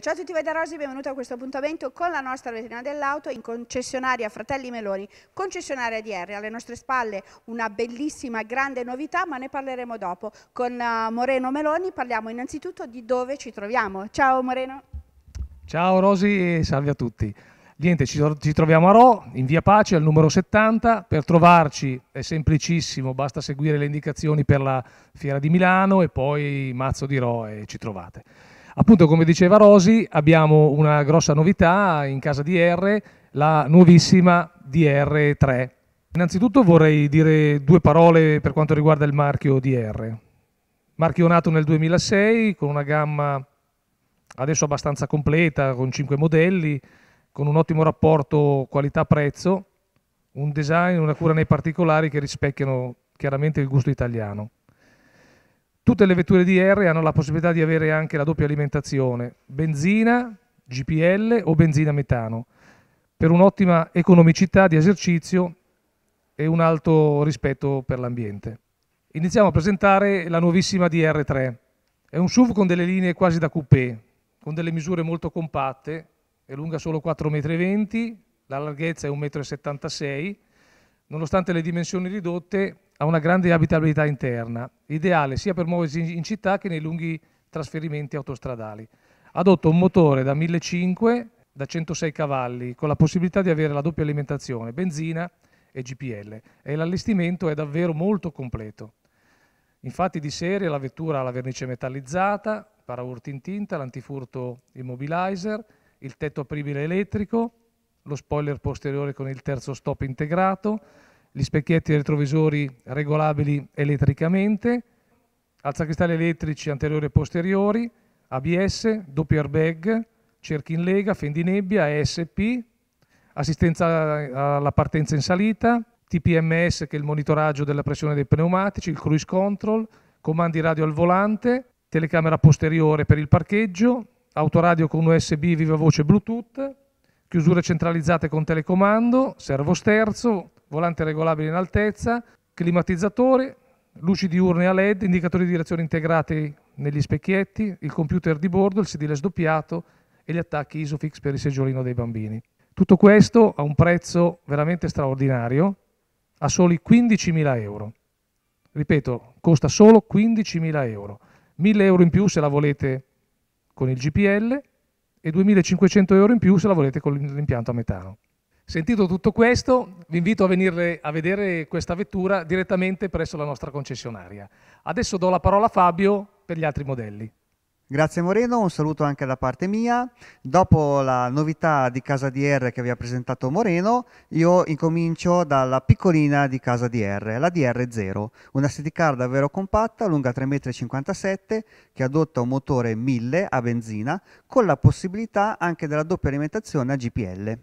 ciao a tutti voi da Rosi, benvenuti a questo appuntamento con la nostra vetrina dell'auto in concessionaria Fratelli Meloni, concessionaria di R. Alle nostre spalle una bellissima grande novità, ma ne parleremo dopo. Con eh, Moreno Meloni parliamo innanzitutto di dove ci troviamo. Ciao Moreno. Ciao Rosi e salve a tutti. Niente, ci troviamo a Ro, in via Pace, al numero 70. Per trovarci è semplicissimo, basta seguire le indicazioni per la Fiera di Milano e poi Mazzo di Ro e ci trovate. Appunto, come diceva Rosi, abbiamo una grossa novità in casa DR, la nuovissima DR3. Innanzitutto vorrei dire due parole per quanto riguarda il marchio DR. Marchio nato nel 2006 con una gamma adesso abbastanza completa, con cinque modelli, con un ottimo rapporto qualità-prezzo, un design, una cura nei particolari che rispecchiano chiaramente il gusto italiano. Tutte le vetture DR hanno la possibilità di avere anche la doppia alimentazione, benzina, GPL o benzina metano, per un'ottima economicità di esercizio e un alto rispetto per l'ambiente. Iniziamo a presentare la nuovissima DR3. È un SUV con delle linee quasi da coupé, con delle misure molto compatte, è lunga solo 4,20 m, la larghezza è 1,76 m, nonostante le dimensioni ridotte, ha una grande abitabilità interna, ideale sia per muoversi in città che nei lunghi trasferimenti autostradali. Adotto un motore da 1500 da 106 cavalli con la possibilità di avere la doppia alimentazione, benzina e GPL e l'allestimento è davvero molto completo. Infatti di serie la vettura ha la vernice metallizzata, paraurti in tinta, l'antifurto immobilizer, il tetto apribile elettrico, lo spoiler posteriore con il terzo stop integrato, gli specchietti retrovisori regolabili elettricamente, alzacristalli elettrici anteriori e posteriori, ABS, doppio airbag, cerchi in lega, fendinebbia, ESP, assistenza alla partenza in salita, TPMS che è il monitoraggio della pressione dei pneumatici, il cruise control, comandi radio al volante, telecamera posteriore per il parcheggio, autoradio con USB viva voce Bluetooth, chiusure centralizzate con telecomando, servo sterzo, volante regolabile in altezza, climatizzatore, luci diurne a LED, indicatori di direzione integrati negli specchietti, il computer di bordo, il sedile sdoppiato e gli attacchi Isofix per il seggiolino dei bambini. Tutto questo a un prezzo veramente straordinario, a soli 15.000 euro. Ripeto, costa solo 15.000 euro. 1.000 euro in più se la volete con il GPL e 2.500 euro in più se la volete con l'impianto a metano. Sentito tutto questo, vi invito a venire a vedere questa vettura direttamente presso la nostra concessionaria. Adesso do la parola a Fabio per gli altri modelli. Grazie Moreno, un saluto anche da parte mia. Dopo la novità di Casa DR che vi ha presentato Moreno, io incomincio dalla piccolina di Casa DR, la DR0, una SD car davvero compatta, lunga 3,57 m, che adotta un motore 1000 a benzina, con la possibilità anche della doppia alimentazione a GPL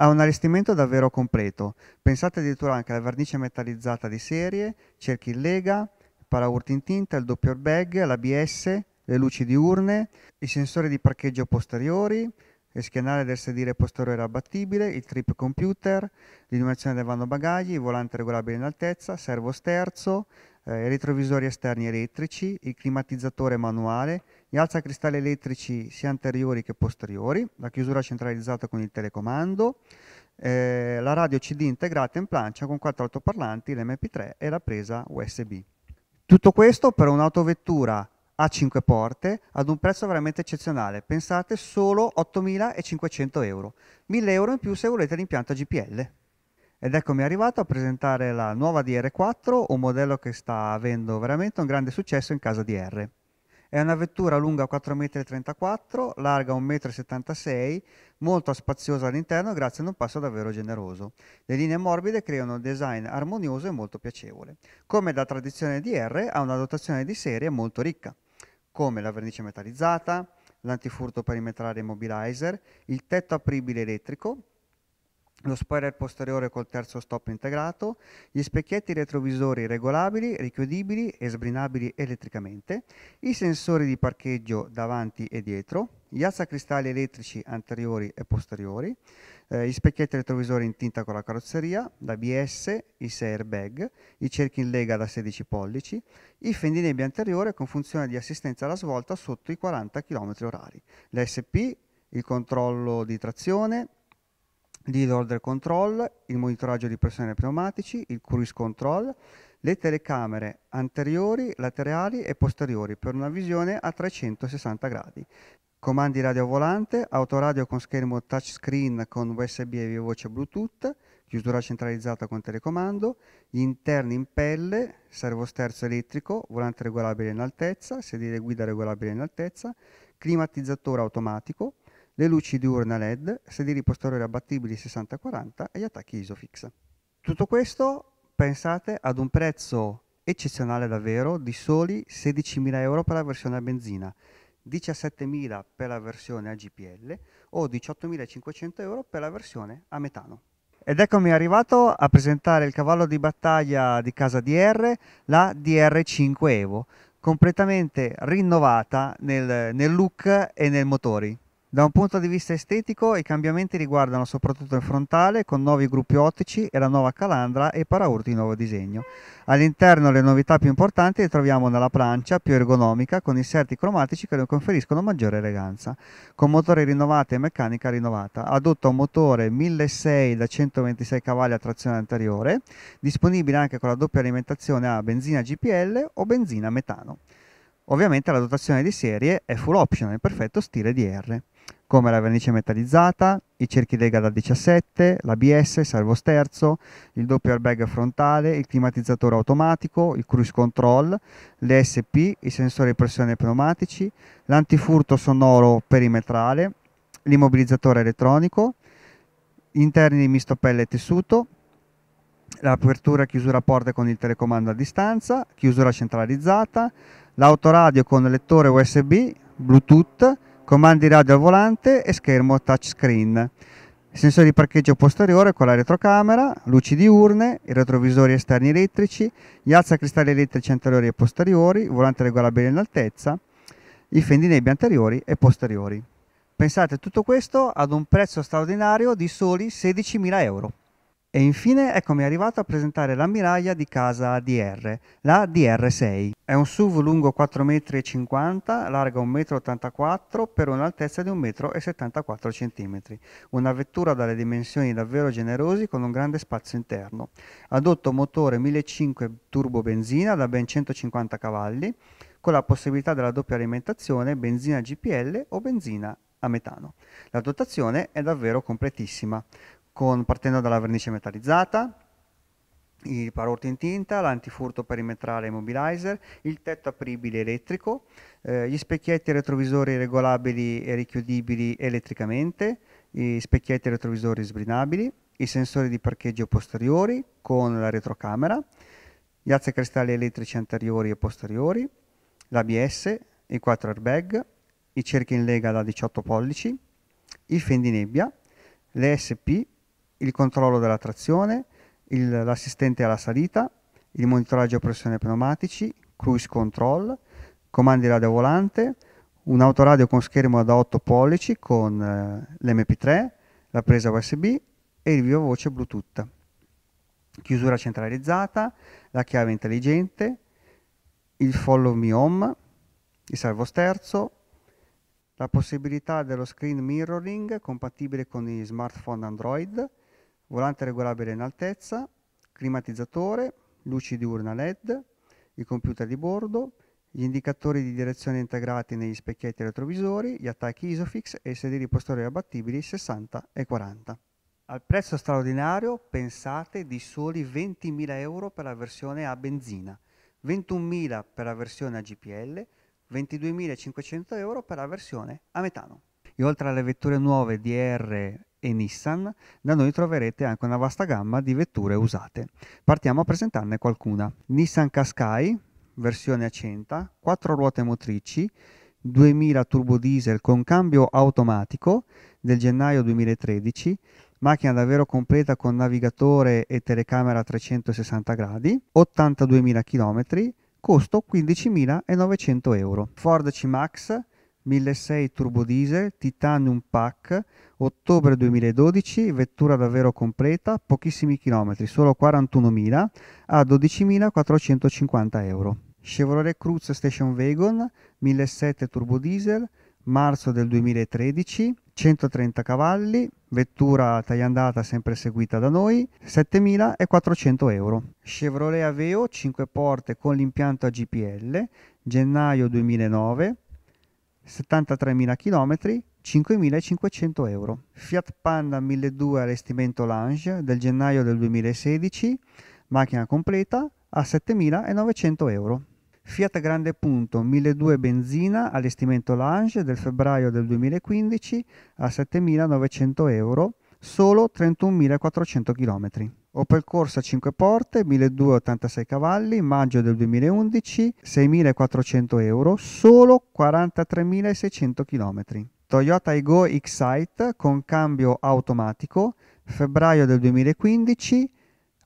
ha un allestimento davvero completo. Pensate addirittura anche alla vernice metallizzata di serie, cerchi in lega, paraurti in tinta, il doppio airbag, l'ABS, le luci diurne, i sensori di parcheggio posteriori, il schienale del sedile posteriore abbattibile, il trip computer, l'illuminazione del vano bagagli, il volante regolabile in altezza, servo sterzo, eh, i retrovisori esterni elettrici, il climatizzatore manuale, gli alzacristalli elettrici sia anteriori che posteriori, la chiusura centralizzata con il telecomando, eh, la radio CD integrata in plancia con quattro altoparlanti, l'MP3 e la presa USB. Tutto questo per un'autovettura a 5 porte ad un prezzo veramente eccezionale, pensate solo 8.500 euro, 1.000 euro in più se volete l'impianto GPL. Ed eccomi arrivato a presentare la nuova DR4, un modello che sta avendo veramente un grande successo in casa DR. È una vettura lunga 4,34 m, larga 1,76 m, molto spaziosa all'interno grazie ad un passo davvero generoso. Le linee morbide creano un design armonioso e molto piacevole. Come da tradizione DR ha una dotazione di serie molto ricca come la vernice metallizzata, l'antifurto perimetrale immobilizer, il tetto apribile elettrico, lo spoiler posteriore col terzo stop integrato, gli specchietti retrovisori regolabili, richiudibili e sbrinabili elettricamente, i sensori di parcheggio davanti e dietro, gli alzacristalli elettrici anteriori e posteriori, eh, gli specchietti retrovisori in tinta con la carrozzeria, l'ABS, i 6 airbag, i cerchi in lega da 16 pollici, i fendinebbi anteriore con funzione di assistenza alla svolta sotto i 40 km/h, l'SP, il controllo di trazione, l'e-order control, il monitoraggio di pressione pneumatici, il cruise control, le telecamere anteriori, laterali e posteriori per una visione a 360 gradi, comandi radio volante, autoradio con schermo touchscreen con USB e via voce Bluetooth, chiusura centralizzata con telecomando, gli interni in pelle, servosterzo elettrico, volante regolabile in altezza, sedile guida regolabile in altezza, climatizzatore automatico, le luci diurne LED, sedili posteriori abbattibili 60-40 e gli attacchi ISOFIX. Tutto questo pensate ad un prezzo eccezionale davvero di soli 16.000 euro per la versione a benzina 17.000 per la versione a GPL o 18.500 euro per la versione a metano. Ed eccomi arrivato a presentare il cavallo di battaglia di casa DR, la DR5 Evo, completamente rinnovata nel, nel look e nei motori. Da un punto di vista estetico, i cambiamenti riguardano soprattutto il frontale con nuovi gruppi ottici e la nuova calandra e paraurti di nuovo disegno. All'interno le novità più importanti le troviamo nella plancia più ergonomica con inserti cromatici che ne conferiscono maggiore eleganza, con motore rinnovato e meccanica rinnovata. Adotta un motore 1.600 da 126 cavalli a trazione anteriore, disponibile anche con la doppia alimentazione a benzina GPL o benzina metano. Ovviamente la dotazione di serie è full option nel perfetto stile DR come la vernice metallizzata, i cerchi lega da 17, l'ABS, il servosterzo, il doppio airbag frontale, il climatizzatore automatico, il cruise control, l'ESP, i sensori di pressione pneumatici, l'antifurto sonoro perimetrale, l'immobilizzatore elettronico, interni di misto pelle e tessuto, l'apertura e chiusura porte con il telecomando a distanza, chiusura centralizzata, l'autoradio con lettore USB, Bluetooth, comandi radio al volante e schermo touchscreen, sensore di parcheggio posteriore con la retrocamera, luci diurne, i retrovisori esterni elettrici, gli alzacristalli elettrici anteriori e posteriori, volante regolabile in altezza, i fendinebbi anteriori e posteriori. Pensate tutto questo ad un prezzo straordinario di soli 16.000 euro. E infine eccomi arrivato a presentare l'ammiraglia di casa ADR, la DR6. È un SUV lungo 4,50 m, larga 1,84 m per un'altezza di 1,74 m. Una vettura dalle dimensioni davvero generosi con un grande spazio interno. Adotto motore 1.5 turbo benzina da ben 150 cavalli, con la possibilità della doppia alimentazione benzina GPL o benzina a metano. La dotazione è davvero completissima, con, partendo dalla vernice metallizzata, i parotti in tinta, l'antifurto perimetrale immobilizer, il tetto apribile elettrico, eh, gli specchietti retrovisori regolabili e richiudibili elettricamente, i specchietti retrovisori sbrinabili, i sensori di parcheggio posteriori con la retrocamera, gli azze cristalli elettrici anteriori e posteriori, l'ABS, i 4 airbag, i cerchi in lega da 18 pollici, i fendinebbia, le SP, il controllo della trazione, il, l'assistente alla salita, il monitoraggio a pressione pneumatici, cruise control, comandi radiovolante, un autoradio con schermo da 8 pollici con eh, l'MP3, la presa USB e il viva voce Bluetooth. Chiusura centralizzata, la chiave intelligente, il follow me home, il salvo sterzo, la possibilità dello screen mirroring compatibile con i smartphone Android, volante regolabile in altezza, climatizzatore, luci diurna LED, il computer di bordo, gli indicatori di direzione integrati negli specchietti retrovisori, gli attacchi Isofix e i sedili posteriori abbattibili 60 e 40. Al prezzo straordinario pensate di soli 20.000 euro per la versione a benzina, 21.000 per la versione a GPL, 22.500 euro per la versione a metano. E oltre alle vetture nuove DR e Nissan, da noi troverete anche una vasta gamma di vetture usate. Partiamo a presentarne qualcuna. Nissan Qashqai, versione Accenta, 4 ruote motrici, 2000 turbo diesel con cambio automatico del gennaio 2013, macchina davvero completa con navigatore e telecamera a 360 gradi, 82.000 km, costo 15.900 euro. Ford C-Max turbo diesel, Titanium Pack, ottobre 2012, vettura davvero completa, pochissimi chilometri, solo 41.000 a 12.450 euro. Chevrolet Cruze Station Wagon turbo diesel, marzo del 2013, 130 cavalli, vettura tagliandata sempre seguita da noi, 7.400 euro. Chevrolet Aveo 5 porte con l'impianto a GPL, gennaio 2009, 73.000 km, 5.500 euro. Fiat Panda 1200 allestimento Lange del gennaio del 2016, macchina completa a 7.900 euro. Fiat Grande Punto 1200 benzina allestimento Lange del febbraio del 2015 a 7.900 euro solo 31.400 km. Ho percorso a 5 porte, 1.286 cavalli, maggio del 2011, 6.400 euro, solo 43.600 km. Toyota Ego X-Sight con cambio automatico, febbraio del 2015,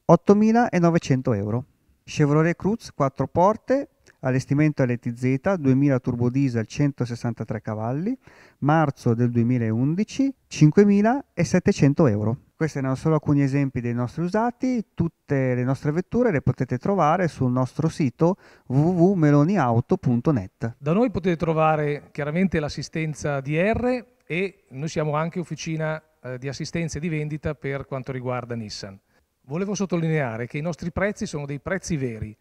8.900 euro. Chevrolet Cruz 4 porte, allestimento LTZ 2000 turbo diesel 163 cavalli, marzo del 2011, 5.700 euro. Questi erano solo alcuni esempi dei nostri usati, tutte le nostre vetture le potete trovare sul nostro sito www.meloniauto.net. Da noi potete trovare chiaramente l'assistenza DR e noi siamo anche officina eh, di assistenza e di vendita per quanto riguarda Nissan. Volevo sottolineare che i nostri prezzi sono dei prezzi veri,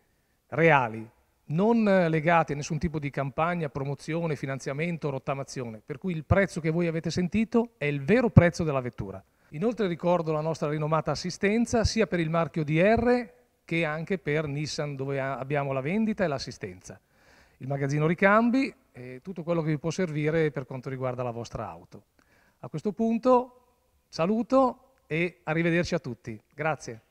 reali, non legati a nessun tipo di campagna, promozione, finanziamento, rottamazione, per cui il prezzo che voi avete sentito è il vero prezzo della vettura. Inoltre ricordo la nostra rinomata assistenza sia per il marchio DR che anche per Nissan dove abbiamo la vendita e l'assistenza. Il magazzino ricambi e tutto quello che vi può servire per quanto riguarda la vostra auto. A questo punto saluto e arrivederci a tutti. Grazie.